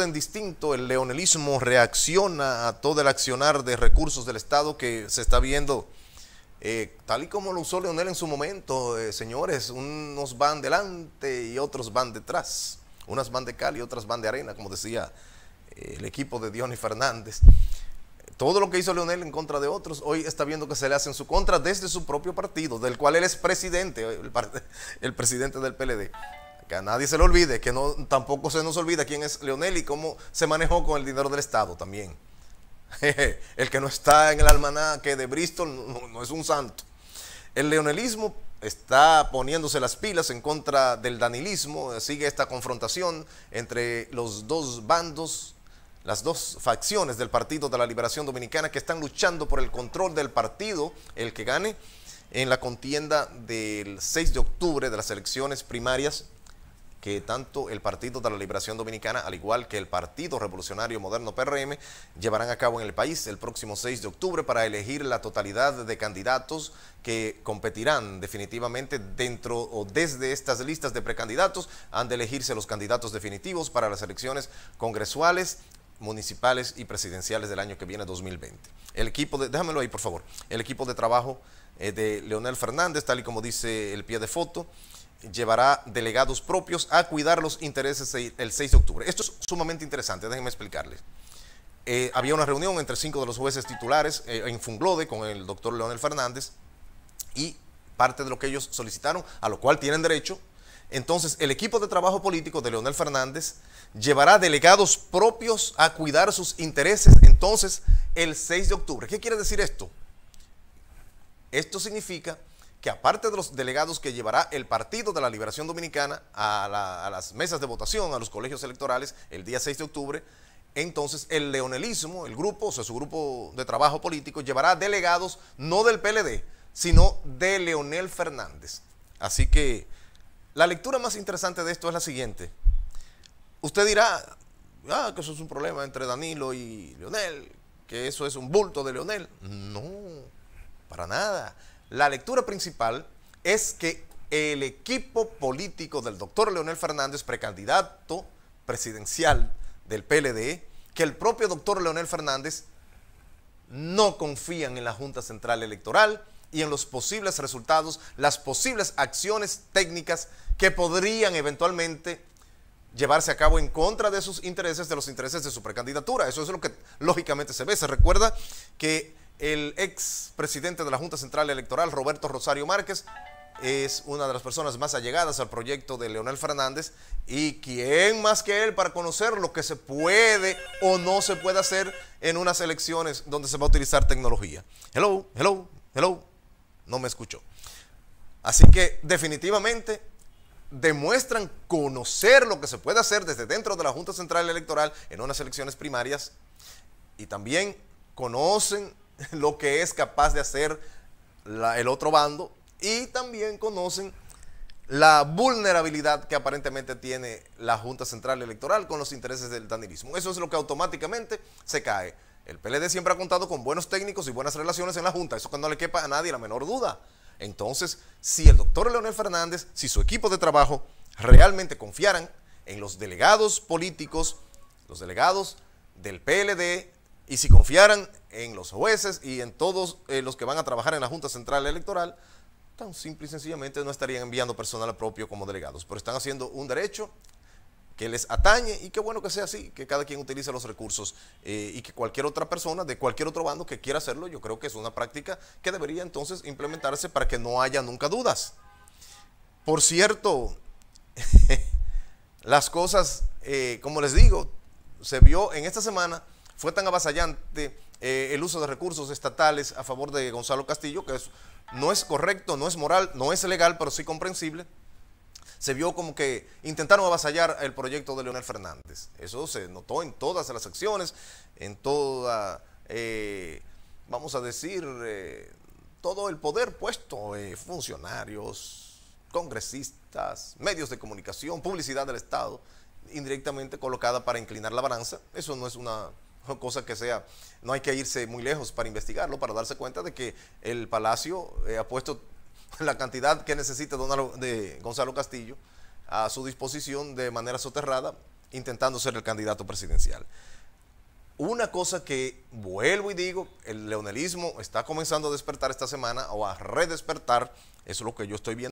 En distinto, el leonelismo reacciona a todo el accionar de recursos del Estado que se está viendo, eh, tal y como lo usó Leonel en su momento, eh, señores, unos van delante y otros van detrás, unas van de cal y otras van de arena, como decía eh, el equipo de Diony Fernández. Todo lo que hizo Leonel en contra de otros, hoy está viendo que se le hace en su contra desde su propio partido, del cual él es presidente, el presidente del PLD a nadie se le olvide, que no, tampoco se nos olvida quién es Leonel y cómo se manejó con el dinero del Estado también. el que no está en el almanaque de Bristol no, no es un santo. El leonelismo está poniéndose las pilas en contra del danilismo, sigue esta confrontación entre los dos bandos, las dos facciones del Partido de la Liberación Dominicana que están luchando por el control del partido, el que gane en la contienda del 6 de octubre de las elecciones primarias que tanto el Partido de la Liberación Dominicana, al igual que el Partido Revolucionario Moderno PRM, llevarán a cabo en el país el próximo 6 de octubre para elegir la totalidad de candidatos que competirán definitivamente dentro o desde estas listas de precandidatos. Han de elegirse los candidatos definitivos para las elecciones congresuales municipales y presidenciales del año que viene 2020. El equipo de, déjamelo ahí por favor, el equipo de trabajo eh, de Leonel Fernández, tal y como dice el pie de foto, llevará delegados propios a cuidar los intereses el 6 de octubre. Esto es sumamente interesante, déjenme explicarles. Eh, había una reunión entre cinco de los jueces titulares eh, en Funglode con el doctor Leonel Fernández y parte de lo que ellos solicitaron, a lo cual tienen derecho. Entonces, el equipo de trabajo político de Leonel Fernández llevará delegados propios a cuidar sus intereses entonces el 6 de octubre. ¿Qué quiere decir esto? Esto significa que aparte de los delegados que llevará el Partido de la Liberación Dominicana a, las mesas de votación, a los colegios electorales, el día 6 de octubre, entonces el leonelismo, el grupo, o sea, su grupo de trabajo político, llevará delegados no del PLD, sino de Leonel Fernández. Así que la lectura más interesante de esto es la siguiente. Usted dirá, ah, que eso es un problema entre Danilo y Leonel, que eso es un bulto de Leonel. No, para nada. La lectura principal es que el equipo político del doctor Leonel Fernández, precandidato presidencial del PLD, que el propio doctor Leonel Fernández no confían en la Junta Central Electoral y en los posibles resultados, las posibles acciones técnicas que podrían eventualmente llevarse a cabo en contra de sus intereses, de los intereses de su precandidatura. Eso es lo que lógicamente se ve. Se recuerda que el ex presidente de la Junta Central Electoral, Roberto Rosario Márquez, es una de las personas más allegadas al proyecto de Leonel Fernández y quién más que él para conocer lo que se puede o no se puede hacer en unas elecciones donde se va a utilizar tecnología. Hello, hello, hello. No me escuchó. Así que definitivamente demuestran conocer lo que se puede hacer desde dentro de la Junta Central Electoral en unas elecciones primarias y también conocen lo que es capaz de hacer el otro bando y también conocen la vulnerabilidad que aparentemente tiene la Junta Central Electoral con los intereses del danilismo. Eso es lo que automáticamente se cae. El PLD siempre ha contado con buenos técnicos y buenas relaciones en la Junta, eso que no le quepa a nadie la menor duda. Entonces, si el doctor Leonel Fernández, si su equipo de trabajo realmente confiaran en los delegados políticos, los delegados del PLD y si confiaran en los jueces y en todos eh, los que van a trabajar en la Junta Central Electoral, tan simple y sencillamente no estarían enviando personal propio como delegados, pero están haciendo un derecho que les atañe y qué bueno que sea así, que cada quien utilice los recursos eh, y que cualquier otra persona de cualquier otro bando que quiera hacerlo, yo creo que es una práctica que debería entonces implementarse para que no haya nunca dudas. Por cierto, las cosas, eh, como les digo, se vio en esta semana fue tan avasallante eh, el uso de recursos estatales a favor de Gonzalo Castillo, que es, no es correcto, no es moral, no es legal, pero sí comprensible. Se vio como que intentaron avasallar el proyecto de Leonel Fernández. Eso se notó en todas las acciones, en toda, eh, vamos a decir, eh, todo el poder puesto, funcionarios, congresistas, medios de comunicación, publicidad del Estado, indirectamente colocada para inclinar la balanza. Eso no es una cosa que sea, no hay que irse muy lejos para investigarlo, para darse cuenta de que el Palacio eh, ha puesto la cantidad que necesita don de Gonzalo Castillo a su disposición de manera soterrada, intentando ser el candidato presidencial. Una cosa que vuelvo y digo, el leonelismo está comenzando a despertar esta semana o a redespertar, eso es lo que yo estoy viendo.